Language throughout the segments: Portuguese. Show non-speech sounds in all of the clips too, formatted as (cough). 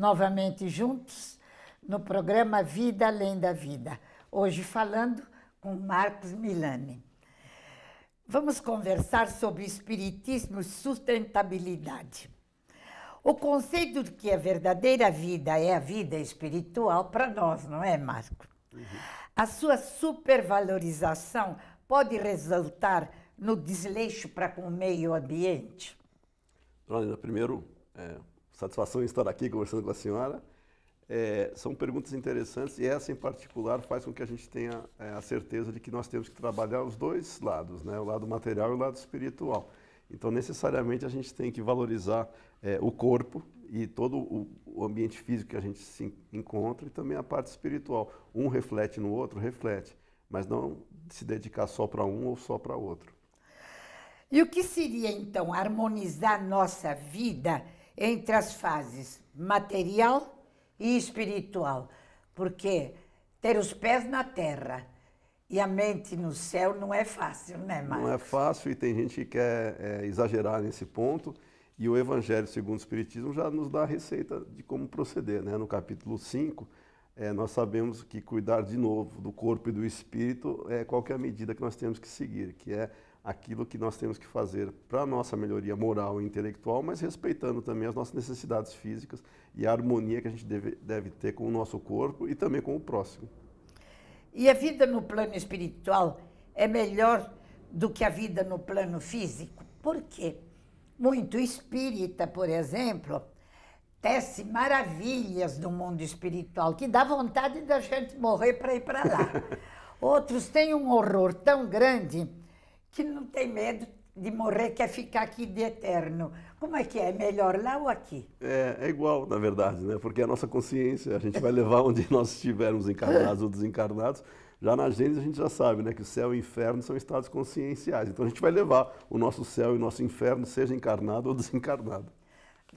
novamente juntos no programa Vida Além da Vida. Hoje falando com Marcos Milani. Vamos conversar sobre espiritismo e sustentabilidade. O conceito de que a verdadeira vida é a vida espiritual para nós, não é, Marco? Uhum. A sua supervalorização pode resultar no desleixo para com o meio ambiente? Olha, primeiro, é, satisfação em estar aqui conversando com a senhora. É, são perguntas interessantes e essa em particular faz com que a gente tenha é, a certeza de que nós temos que trabalhar os dois lados, né? o lado material e o lado espiritual. Então, necessariamente, a gente tem que valorizar é, o corpo e todo o, o, ambiente físico que a gente se encontra e também a parte espiritual. Um reflete no outro, reflete, mas não se dedicar só para um ou só para outro. E o que seria, então, harmonizar nossa vida? entre as fases material e espiritual, porque ter os pés na terra e a mente no céu não é fácil, né, Marcos? Não é fácil e tem gente que quer é, exagerar nesse ponto. E o Evangelho segundo o Espiritismo já nos dá a receita de como proceder. Né? No capítulo 5, é, eh, nós sabemos que cuidar de novo do corpo e do espírito é qualquer medida que nós temos que seguir, que é aquilo que nós temos que fazer para a nossa melhoria moral e intelectual, mas respeitando também as nossas necessidades físicas e a harmonia que a gente deve, deve ter com o nosso corpo e também com o próximo. E a vida no plano espiritual é melhor do que a vida no plano físico? Por quê? Muito espírita, por exemplo, tece maravilhas no mundo espiritual, que dá vontade da gente morrer para ir para lá. (laughs) Outros têm um horror tão grande que não tem medo de morrer, quer ficar aqui de eterno. Como é que é? é? melhor lá ou aqui? É, é igual, na verdade, né? Porque a nossa consciência, a gente vai levar onde (laughs) nós estivermos encarnados ou desencarnados. Já na Gênesis a gente já sabe né, que o céu e o inferno são estados conscienciais. Então a gente vai levar o nosso céu e o nosso inferno, seja encarnado ou desencarnado.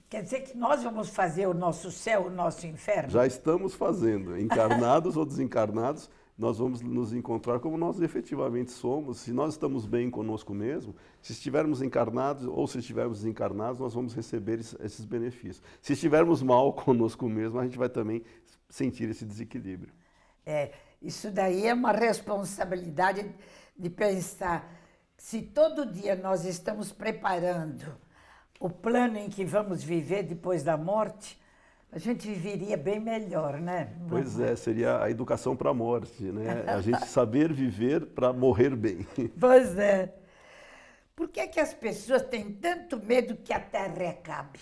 Quer dizer que nós vamos fazer o nosso céu, o nosso inferno? Já estamos fazendo, encarnados (laughs) ou desencarnados nós vamos nos encontrar como nós efetivamente somos. Se nós estamos bem conosco mesmo, se estivermos encarnados ou se estivermos desencarnados, nós vamos receber esses benefícios. Se estivermos mal (laughs) conosco mesmo, a gente vai também sentir esse desequilíbrio. É, isso daí é uma responsabilidade de pensar. Se todo dia nós estamos preparando o plano em que vamos viver depois da morte, a gente viveria bem melhor, né? Pois é, seria a educação para a morte, né? A gente saber viver para morrer bem. (laughs) Pois é. Por que, é que as pessoas têm tanto medo que a terra acabe?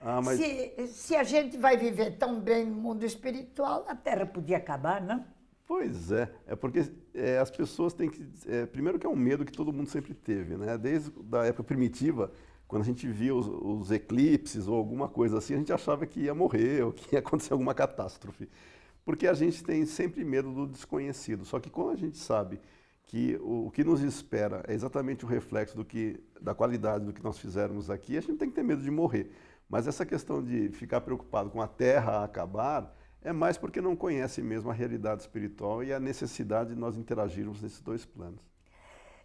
Ah, mas... se, se a gente vai viver tão bem no mundo espiritual, a terra podia acabar, não? Pois é, é porque é, as pessoas têm que. É, primeiro que é um medo que todo mundo sempre teve, né? Desde a época primitiva, quando a gente via os, os, eclipses ou alguma coisa assim, a gente achava que ia morrer ou (laughs) que ia acontecer alguma catástrofe. Porque a gente tem sempre medo do desconhecido. Só que como a gente sabe que o, o que nos espera é exatamente o reflexo do que, da qualidade do que nós fizermos aqui, a gente tem que ter medo de morrer. Mas essa questão de ficar preocupado com a terra acabar é mais porque não conhece mesmo a realidade espiritual e a necessidade de nós interagirmos nesses dois planos.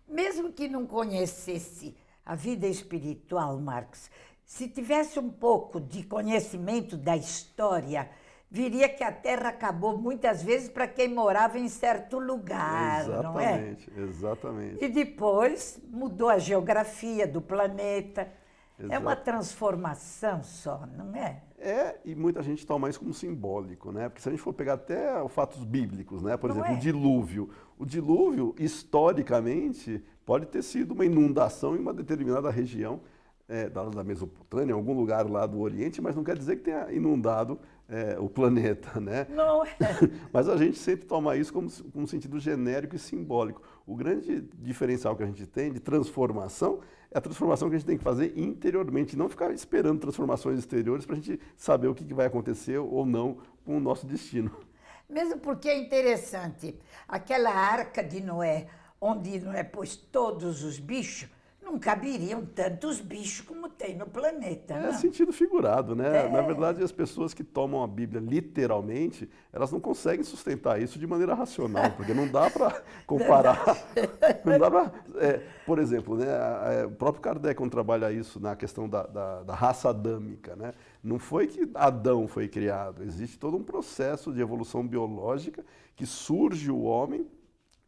Mesmo que não conhecesse a vida espiritual, Marx, se tivesse um pouco de conhecimento da história, viria que a terra acabou muitas vezes para quem morava em certo lugar, exatamente, não é? Exatamente. E depois mudou a geografia do planeta. Exato. É uma transformação só, não é? É, e muita gente toma isso como simbólico, né? Porque se a gente for pegar até os fatos bíblicos, né? Por não exemplo, é? o dilúvio. O dilúvio, historicamente, Pode ter sido uma inundação em uma determinada região é, da, da Mesopotâmia, algum lugar lá do Oriente, mas não quer dizer que tenha inundado é, o planeta, (laughs) né? Não é. (laughs) mas a gente sempre toma isso como, como um sentido genérico e simbólico. O grande diferencial que a gente tem de transformação é a transformação que a gente tem que fazer interiormente, não ficar esperando transformações exteriores para a gente saber o que, que vai acontecer ou não com o nosso destino. Mesmo porque é interessante, aquela arca de Noé, onde não é pois todos os bichos, não caberiam tantos bichos como tem no planeta. É não. sentido figurado, né? É. Na verdade, as pessoas que tomam a Bíblia literalmente, elas não conseguem sustentar isso de maneira racional, porque não dá para (laughs) comparar. não dá para. É, por exemplo, né, o próprio Kardec, quando trabalha isso na questão da, da, da raça adâmica, né? Não foi que Adão foi criado, existe todo um processo de evolução biológica que surge o homem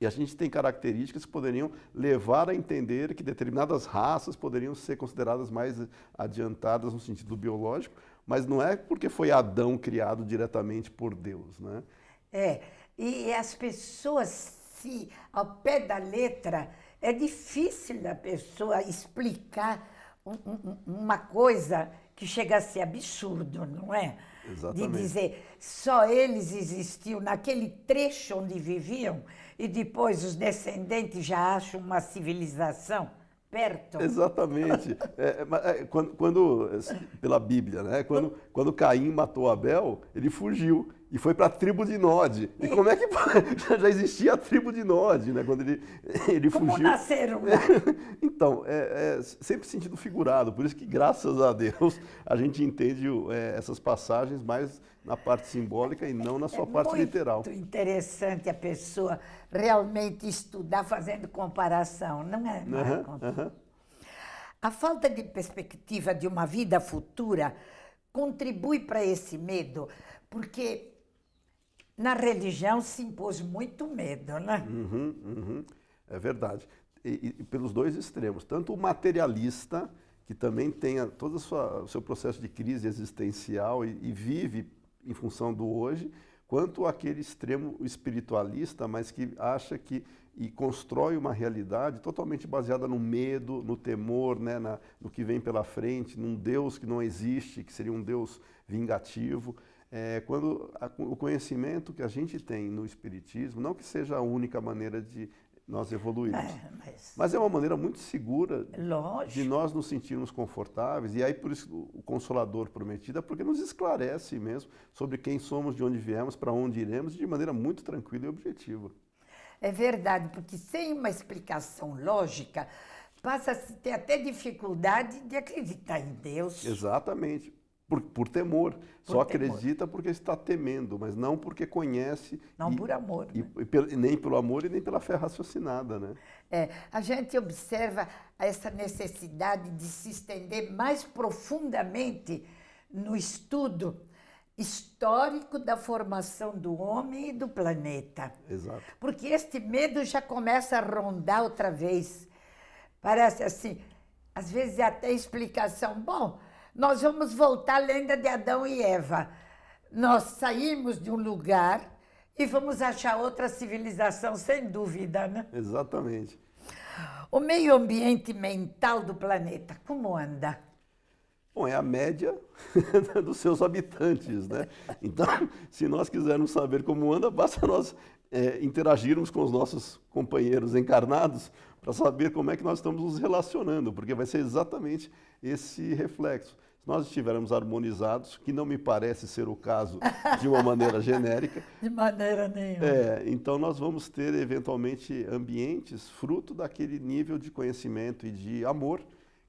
e a gente tem características que poderiam levar a entender que determinadas raças poderiam ser consideradas mais adiantadas no sentido biológico, mas não é porque foi Adão criado diretamente por Deus, né? É, e as pessoas se ao pé da letra é difícil da pessoa explicar uma coisa que chega a ser absurdo, não é? Exatamente. De dizer só eles existiam naquele trecho onde viviam e depois os descendentes já acham uma civilização perto. Exatamente. É, é, é quando, quando, é, pela Bíblia, né? Quando, quando Caim matou Abel, ele fugiu e foi para a tribo de Nod. E como é que (laughs) já existia a tribo de Nod, né? Quando ele, (laughs) ele como fugiu. nasceram? Né? (laughs) então, é, é, sempre sentido figurado. Por isso que, graças a Deus, a gente entende é, essas passagens mais na parte simbólica e não na sua é parte muito literal. Muito interessante a pessoa realmente estudar fazendo comparação, não é? Não é? uhum. A falta de perspectiva de uma vida futura contribui para esse medo, porque na religião se impôs muito medo, né? Uhum, uhum. É verdade. E, e, pelos dois extremos, tanto o materialista, que também tem todo o seu processo de crise existencial e, e vive em função do hoje, quanto aquele extremo espiritualista, mas que acha que e constrói uma realidade totalmente baseada no medo, no temor, né, na, no que vem pela frente, num Deus que não existe, que seria um Deus vingativo é, quando a, o conhecimento que a gente tem no Espiritismo, não que seja a única maneira de nós evoluirmos, é, mas... mas, é uma maneira muito segura Lógico. de nós nos sentirmos confortáveis, e aí por isso o Consolador Prometido é porque nos esclarece mesmo sobre quem somos, de onde viemos, para onde iremos, de maneira muito tranquila e objetiva. É verdade, porque sem uma explicação lógica, passa a ter até dificuldade de acreditar em Deus. Exatamente. Por, por temor. Por Só temor. acredita porque está temendo, mas não porque conhece. Não e, por amor. E, né? e, nem pelo amor e nem pela fé raciocinada, né? É, a gente observa essa necessidade de se estender mais profundamente no estudo histórico da formação do homem e do planeta. Exato. Porque este medo já começa a rondar outra vez. Parece assim, às vezes é até explicação. Bom, nós vamos voltar à lenda de Adão e Eva. Nós saímos de um lugar e vamos achar outra civilização, sem dúvida, né? Exatamente. O meio ambiente mental do planeta, como anda? Bom, é a média (laughs) dos seus habitantes, né? Então, (laughs) se nós quisermos saber como anda, basta nós é, interagirmos com os nossos companheiros encarnados para saber como é que nós estamos nos relacionando, porque vai ser exatamente esse reflexo. Se nós estivermos harmonizados, que não me parece ser o caso de uma maneira genérica. (laughs) De maneira nenhuma. É, então nós vamos ter eventualmente ambientes fruto daquele nível de conhecimento e de amor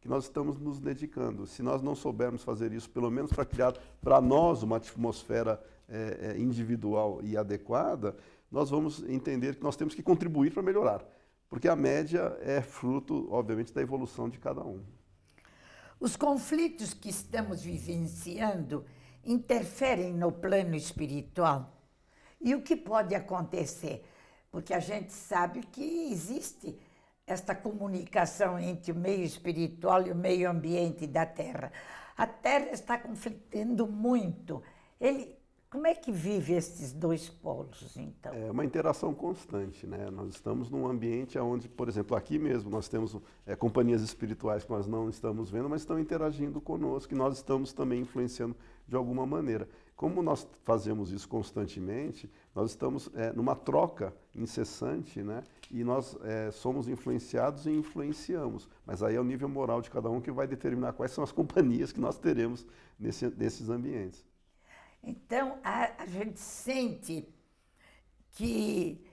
que nós estamos nos dedicando. Se nós não soubermos fazer isso, pelo menos para criar para nós uma atmosfera é, é individual e adequada, nós vamos entender que nós temos que contribuir para melhorar, porque a média é fruto, obviamente, da evolução de cada um. Os conflitos que estamos vivenciando interferem no plano espiritual. E o que pode acontecer? Porque a gente sabe que existe esta comunicação entre o meio espiritual e o meio ambiente da Terra. A Terra está conflitando muito. Ele, como é que vive esses dois polos, então? É uma interação constante, né? Nós estamos num ambiente onde, por exemplo, aqui mesmo nós temos é, companhias espirituais que nós não estamos vendo, mas estão interagindo conosco e nós estamos também influenciando de alguma maneira. Como nós fazemos isso constantemente, nós estamos é, numa troca incessante, né? E nós é, somos influenciados e influenciamos. Mas aí é o nível moral de cada um que vai determinar quais são as (laughs) companhias que nós teremos nesse, nesses ambientes. Então, a, a gente sente que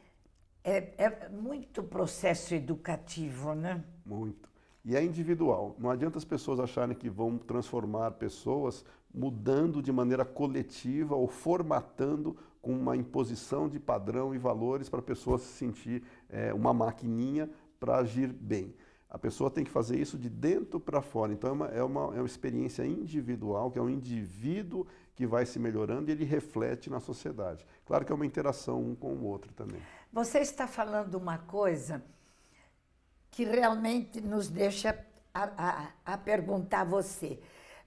é, é muito processo educativo, né? Muito. E é individual. Não adianta as pessoas acharem que vão transformar pessoas mudando de maneira coletiva ou formatando com uma imposição de padrão e valores para a pessoa se sentir é, uma maquininha para agir bem. A pessoa tem que fazer isso de dentro para fora. Então, é uma, é, uma, é uma experiência individual, que é um indivíduo que vai se melhorando e ele reflete na sociedade. Claro que é uma interação um com o outro também. Você está falando uma coisa que realmente nos deixa a, a, a perguntar a você.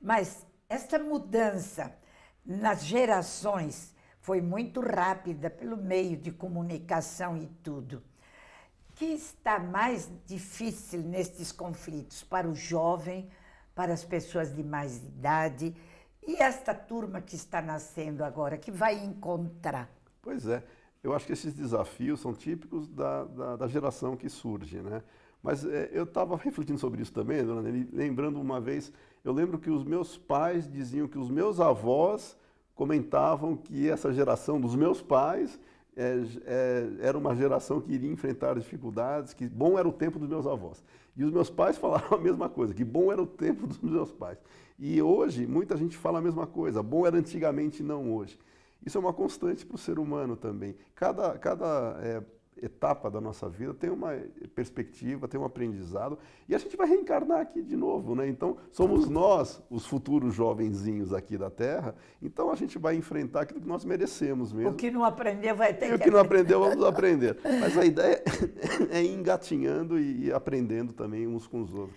Mas essa mudança nas gerações foi muito rápida pelo meio de comunicação e tudo que está mais difícil nestes conflitos para o jovem, para as pessoas de mais idade e esta turma que está nascendo agora, que vai encontrar? Pois é, eu acho que esses desafios são típicos da, da, da geração que surge, né? Mas é, eu estava refletindo sobre isso também, dona Nelly, lembrando uma vez, eu lembro que os meus pais diziam que os meus avós comentavam que essa geração dos meus pais é, é, era uma geração que iria enfrentar dificuldades, que bom era o tempo dos meus avós. E os meus pais (laughs) falaram a mesma coisa, que bom era o tempo dos meus pais. E hoje, muita gente fala a mesma coisa, bom era antigamente, não hoje. Isso é uma constante para o ser humano também. Cada, cada é, etapa da nossa vida tem uma perspectiva, tem um aprendizado e a gente vai reencarnar aqui de novo, né? Então somos nós os futuros jovenzinhos aqui da Terra, então a gente vai enfrentar aquilo que nós merecemos mesmo. O que não aprender vai ter. E que o que aprender. não aprendeu vamos aprender. Mas a ideia é, é ir engatinhando e aprendendo também uns com os outros.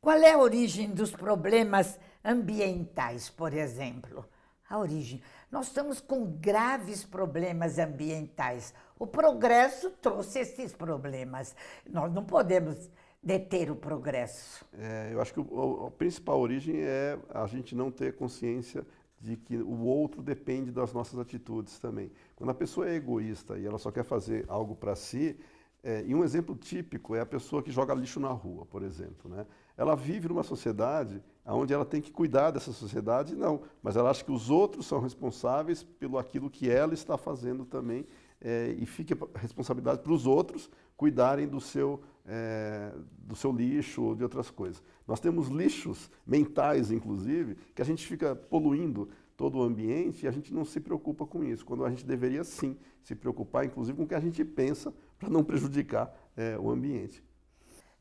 Qual é a origem dos problemas ambientais, por exemplo? a origem. Nós estamos com graves problemas ambientais. O progresso trouxe esses problemas. Nós não podemos deter o progresso. É, eu acho que a principal origem é a gente não ter consciência de que o outro depende das nossas atitudes também. Quando a pessoa é egoísta e ela só quer fazer algo para si, é, e um exemplo típico é a pessoa que joga lixo na rua, por exemplo. Né? Ela vive numa sociedade onde ela tem que cuidar dessa sociedade, não. Mas ela acha que os outros são responsáveis pelo aquilo que ela está fazendo também é, e fica responsabilidade para os outros cuidarem do seu, é, do seu lixo ou de outras coisas. Nós temos lixos mentais, inclusive, que a gente fica poluindo todo o ambiente e a gente não se preocupa com isso, quando a gente deveria sim se preocupar, inclusive, com o que a gente pensa para não prejudicar é, o ambiente.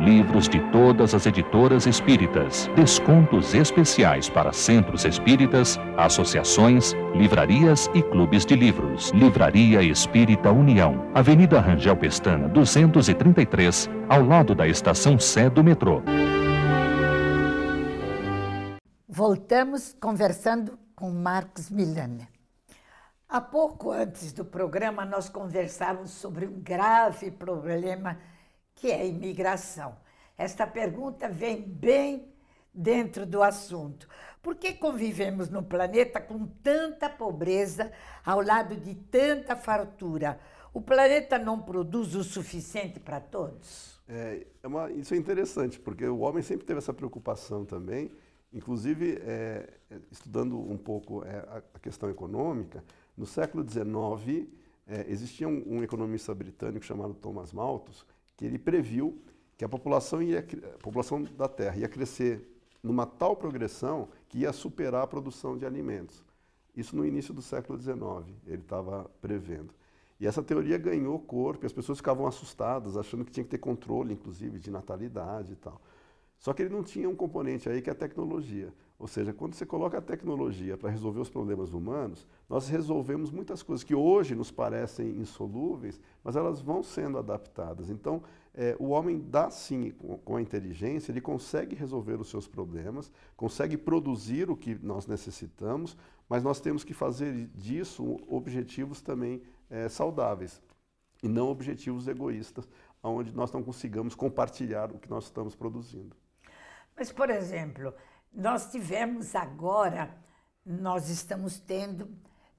livros de todas as editoras espíritas, descontos especiais para centros espíritas, associações, livrarias e clubes de livros. Livraria Espírita União, Avenida Rangel Pestana, 233, ao lado da estação Sé do metrô. Voltamos conversando com Marcos Milana. Há pouco antes do programa, nós conversávamos sobre um grave problema que é imigração? Esta pergunta vem bem dentro do assunto. Por que convivemos no planeta com tanta pobreza ao lado de tanta fartura? O planeta não produz o suficiente para todos? É, é uma, isso é interessante, porque o homem sempre teve essa preocupação também, inclusive é, é estudando um pouco é, a questão econômica. No século XIX, é, existia um, um economista britânico chamado Thomas Malthus, que ele previu que a população, ia, a população da Terra ia crescer numa tal progressão que ia superar a produção de alimentos. Isso no início do século XIX, ele estava prevendo. E essa teoria ganhou corpo, e as pessoas ficavam assustadas, achando que tinha que ter controle, inclusive, de natalidade e tal. Só que ele não tinha um componente aí que é a tecnologia. Ou seja, quando você coloca a tecnologia para resolver os problemas humanos, nós resolvemos muitas coisas que hoje nos parecem insolúveis, mas elas vão sendo adaptadas. Então, é, o homem dá sim com, a inteligência, ele consegue resolver os seus problemas, consegue produzir o que nós necessitamos, mas nós temos que fazer disso objetivos também é, saudáveis e não objetivos egoístas, onde nós não consigamos compartilhar o que nós estamos produzindo. Mas, por exemplo, nós tivemos agora, nós estamos tendo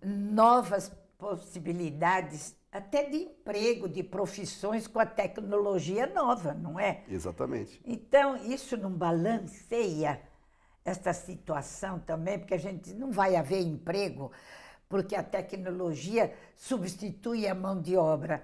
novas possibilidades até de emprego, de profissões com a tecnologia nova, não é? Exatamente. Então, isso não balanceia esta situação também, porque a gente não vai haver emprego, porque a tecnologia substitui a mão de obra.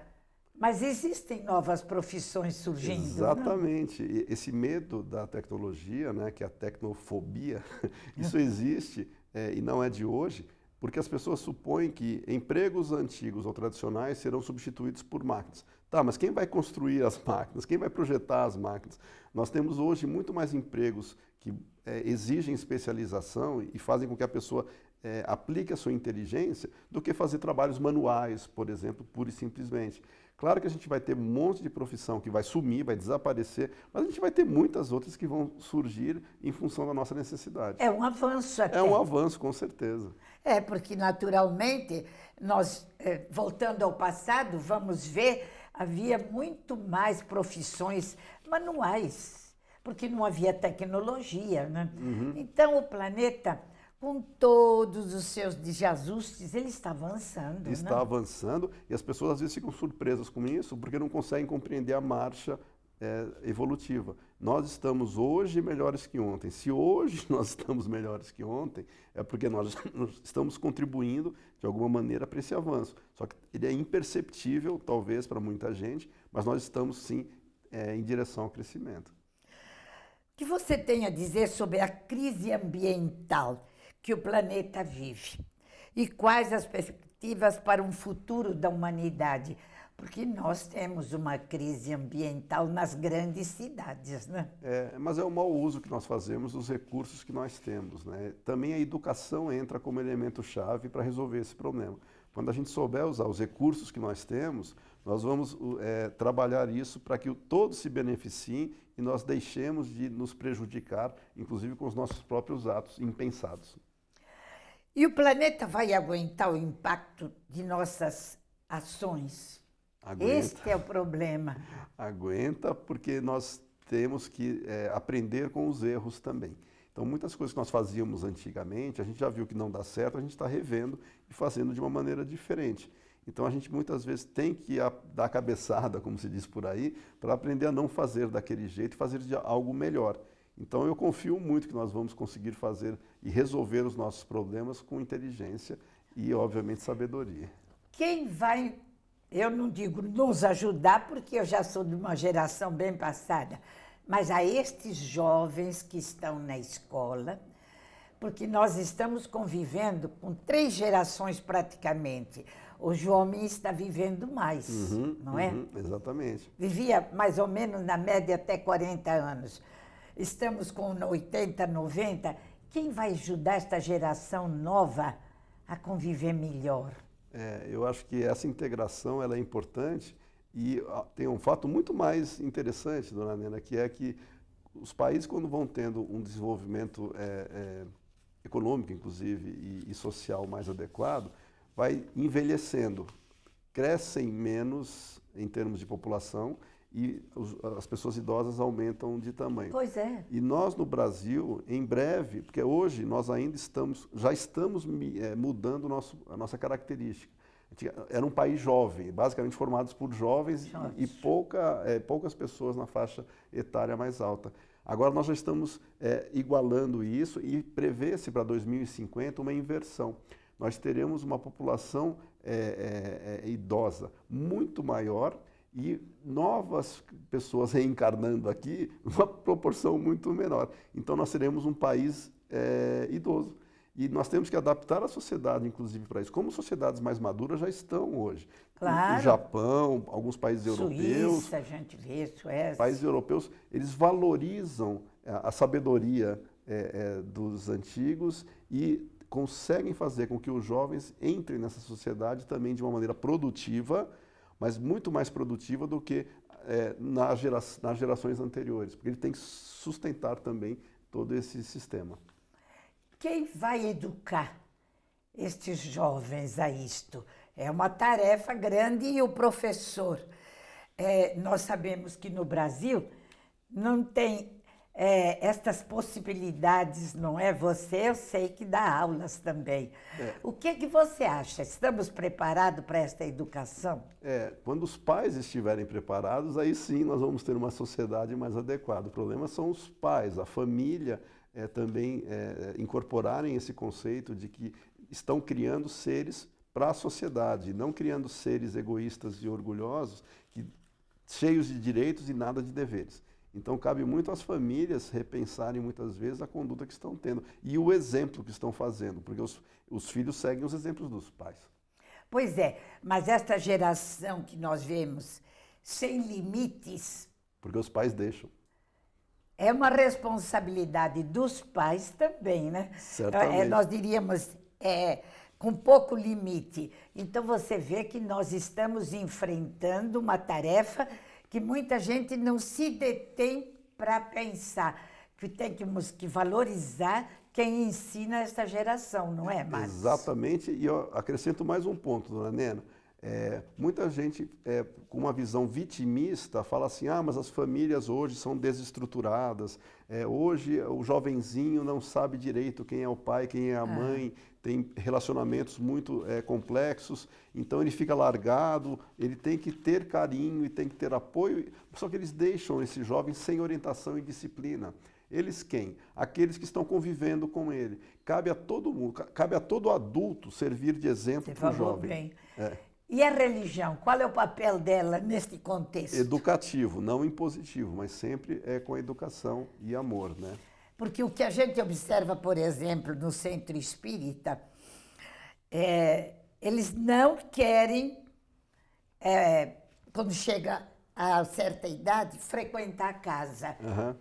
Mas existem novas profissões surgindo. Exatamente. Não? Esse medo da tecnologia, né, que é a tecnofobia, (laughs) isso existe é, e não é de hoje, porque as pessoas supõem que empregos antigos ou tradicionais serão substituídos por máquinas. Tá, mas quem vai construir as (laughs) máquinas? Quem vai projetar as máquinas? Nós temos hoje muito mais empregos que é, exigem especialização e fazem com que a pessoa é, aplique a sua inteligência do que fazer trabalhos manuais, por exemplo, pura e simplesmente. Claro que a gente vai ter um monte de profissão que vai sumir, vai desaparecer, mas a gente vai ter muitas outras que vão surgir em função da nossa necessidade. É um avanço até. É um avanço, com certeza. É, porque naturalmente nós, eh, voltando ao passado, vamos ver, havia muito mais profissões manuais, porque não havia tecnologia. Né? Uhum. Então o planeta com todos os seus desajustes, ele está avançando. Está né? avançando e as pessoas às vezes ficam surpresas com isso porque não conseguem compreender a marcha é, evolutiva. Nós estamos hoje melhores que ontem. Se hoje (laughs) nós estamos melhores que ontem, é porque nós, (laughs) nós estamos contribuindo de alguma maneira para esse avanço. Só que ele é imperceptível, talvez, para muita gente, mas nós estamos sim é, em direção ao crescimento. O que você tem a dizer sobre a crise ambiental? que o planeta vive e quais as perspectivas para um futuro da humanidade, porque nós temos uma crise ambiental nas grandes cidades, né? É, mas é o mau uso que nós fazemos dos recursos que nós temos, né? Também a educação entra como elemento chave para resolver esse problema. Quando a gente souber usar os recursos que nós temos, nós vamos é, trabalhar isso para que todos se beneficiem e nós deixemos de nos prejudicar, inclusive com os nossos próprios atos impensados. E o planeta vai aguentar o impacto de nossas ações? Aguenta. Este é o problema. (laughs) Aguenta, porque nós temos que é, aprender com os erros também. Então, muitas coisas que nós fazíamos antigamente, a gente já viu que não dá certo, a gente está revendo e fazendo de uma maneira diferente. Então, a gente muitas vezes tem que dar cabeçada, (laughs) como se diz por aí, para aprender a não fazer daquele jeito e fazer algo melhor. Então eu confio muito que nós vamos conseguir fazer e resolver os nossos problemas com inteligência e, obviamente, sabedoria. Quem vai, eu não digo nos ajudar, porque eu já sou de uma geração bem passada, mas a estes jovens que estão na escola, porque nós estamos convivendo com três gerações praticamente. Hoje o homem está vivendo mais, uhum, não é? Uhum, exatamente. Vivia mais ou menos na média até 40 anos estamos com 80, 90, quem vai ajudar esta geração nova a conviver melhor? É, eu acho que essa integração ela é importante e tem um fato muito mais interessante, dona Nena, que é que os países, quando vão tendo um desenvolvimento é, é, econômico, inclusive, e, e social mais adequado, vai envelhecendo, crescem menos em termos de população e os, as pessoas idosas aumentam de tamanho. Pois é. E nós no Brasil, em breve, porque hoje nós ainda estamos, já estamos é, mudando nosso, a nossa característica. Era um país jovem, basicamente formados por jovens e pouca, é, poucas pessoas na faixa etária mais alta. Agora nós já estamos é, igualando isso e prevê-se para 2050 uma inversão. Nós teremos uma população é, idosa muito maior e novas pessoas reencarnando aqui, (laughs) uma proporção muito menor. Então nós seremos um país é, idoso. E nós temos que adaptar a sociedade, inclusive, para isso. Como sociedades mais maduras já estão hoje. Claro. O Japão, alguns países Suíça, europeus. Suíça, a gente vê, Suécia. Países europeus, eles valorizam eh, a, sabedoria é, é, dos antigos e conseguem fazer com que os jovens entrem nessa sociedade também de uma maneira produtiva, mas muito mais produtiva do que é, gera, nas gerações anteriores, porque ele tem que sustentar também todo esse sistema. Quem vai educar estes jovens a isto? É uma tarefa grande e o professor. É, nós sabemos que no Brasil não tem é, estas possibilidades, não é? Você, eu sei que dá aulas também. É. O que, é que você acha? Estamos preparados para esta educação? É, quando os pais estiverem preparados, aí sim nós vamos ter uma sociedade mais adequada. O problema são os pais, a família é, também é, incorporarem esse conceito de que estão criando seres para a sociedade, não criando seres egoístas e orgulhosos que cheios de direitos e nada de deveres. Então, cabe muito às famílias repensarem muitas vezes a conduta que estão tendo e o exemplo que estão fazendo, porque os, os filhos seguem os exemplos dos pais. Pois é, mas esta geração que nós vemos sem limites. Porque os pais deixam. É uma responsabilidade dos pais também, né? É, Certamente. É, nós diríamos é, com pouco limite. Então você vê que nós estamos enfrentando uma tarefa que muita gente não se detém para pensar. Que temos que valorizar quem ensina esta geração, não é, Marcos? Exatamente, e eu acrescento mais um ponto, dona Nena. É, muita gente é, com uma visão vitimista fala assim: ah, mas as famílias hoje são desestruturadas, é, hoje o jovenzinho não sabe direito quem é o pai, quem é a ah. mãe, tem relacionamentos muito é, complexos, então ele fica largado, ele tem que ter carinho e tem que ter apoio, só que eles deixam esse jovem sem orientação e disciplina. Eles quem? Aqueles que estão convivendo com ele. Cabe a todo mundo, cabe a todo adulto servir de exemplo para o jovem. Bem. É. E a religião, qual é o papel dela neste contexto? Educativo, não impositivo, mas sempre é com educação e amor, né? Porque o que a gente observa, por exemplo, no centro espírita, é, eles não querem, é, quando chega a certa idade, frequentar a casa. Uhum.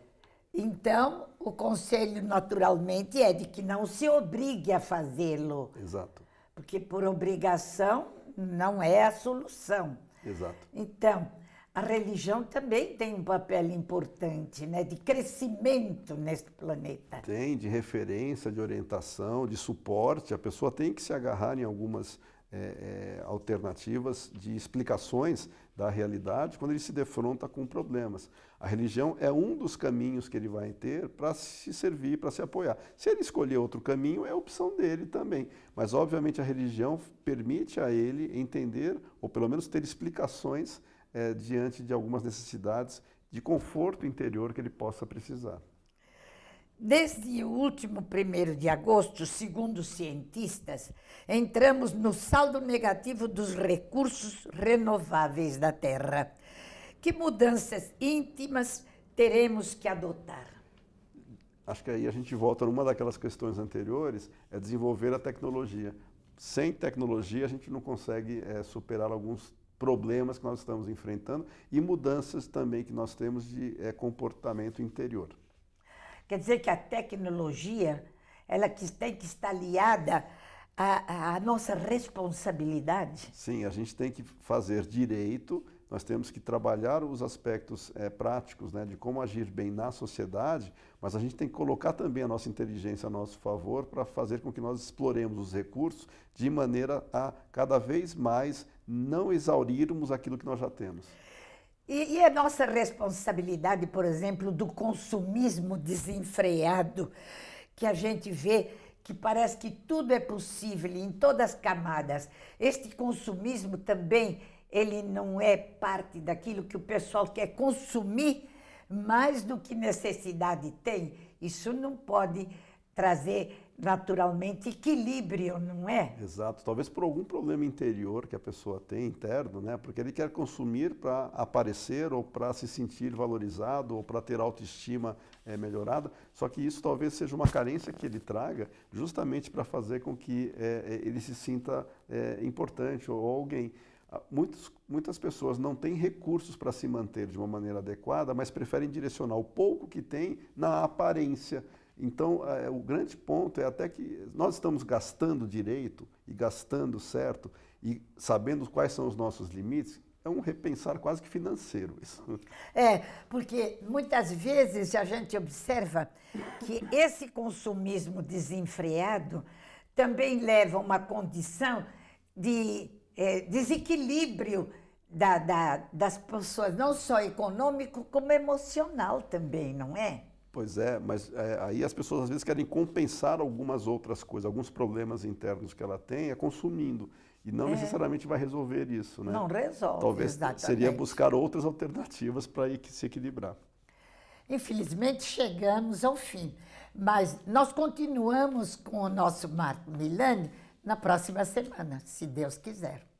Então, o conselho naturalmente é de que não se obrigue a fazê-lo. Exato. Porque por obrigação não é a solução. Exato. Então, a religião também tem um papel importante, né, de crescimento neste planeta. Tem, de referência, de orientação, de suporte. A pessoa tem que se agarrar em algumas é, é, alternativas de explicações da realidade quando ele se defronta com problemas. A religião é um dos caminhos que ele vai ter para se servir, para se apoiar. Se ele escolher outro caminho, é opção dele também. Mas, obviamente, a religião permite a ele entender, ou pelo menos ter explicações é, diante de algumas necessidades de conforto interior que ele possa precisar. Desde o último 1 de agosto, segundo cientistas, entramos no saldo negativo dos recursos renováveis da Terra. Que mudanças íntimas teremos que adotar? Acho que aí a gente volta numa daquelas questões anteriores, é desenvolver a tecnologia. Sem tecnologia, a gente não consegue é, superar alguns problemas que nós estamos enfrentando e mudanças também que nós temos de é, comportamento interior. Quer dizer que a tecnologia ela que tem que estar aliada à, à nossa responsabilidade? Sim, a gente tem que fazer direito nós temos que trabalhar os aspectos é, práticos né, de como agir bem na sociedade, mas a gente tem que colocar também a nossa inteligência a nosso favor para fazer com que nós exploremos os recursos de maneira a cada vez mais não exaurirmos aquilo que nós já temos. E, e a nossa responsabilidade, por exemplo, do consumismo desenfreado, que a gente vê que parece que tudo é possível em todas as camadas. Este consumismo também ele não é parte daquilo que o pessoal quer consumir mais do que necessidade tem. Isso não pode trazer naturalmente equilíbrio, não é? Exato. Talvez por algum problema interior que a pessoa tem, interno, né? Porque ele quer consumir para aparecer ou para se sentir valorizado ou para ter autoestima é, melhorada. Só que isso talvez seja uma carência que ele traga justamente para fazer com que é, é, ele se sinta é, importante ou alguém. Ah, muitos, muitas pessoas não têm recursos para se manter de uma maneira adequada, mas preferem direcionar o pouco que tem na aparência. Então, eh, o grande ponto é até que nós estamos gastando direito e gastando certo e sabendo quais são os nossos limites, é um repensar quase que financeiro (laughs) isso. É, porque muitas vezes a gente observa que esse consumismo desenfreado também leva a uma condição de é, desequilíbrio da, da, das pessoas, não só econômico, como emocional também, não é? Pois é, mas é, aí as pessoas às vezes querem compensar algumas outras coisas, alguns problemas internos que ela tem, é consumindo. E não é. necessariamente vai resolver isso, né? Não resolve. Talvez exatamente. seria buscar outras alternativas para se equilibrar. Infelizmente chegamos ao fim, mas nós continuamos com o nosso Marco Milani na próxima semana, se Deus quiser.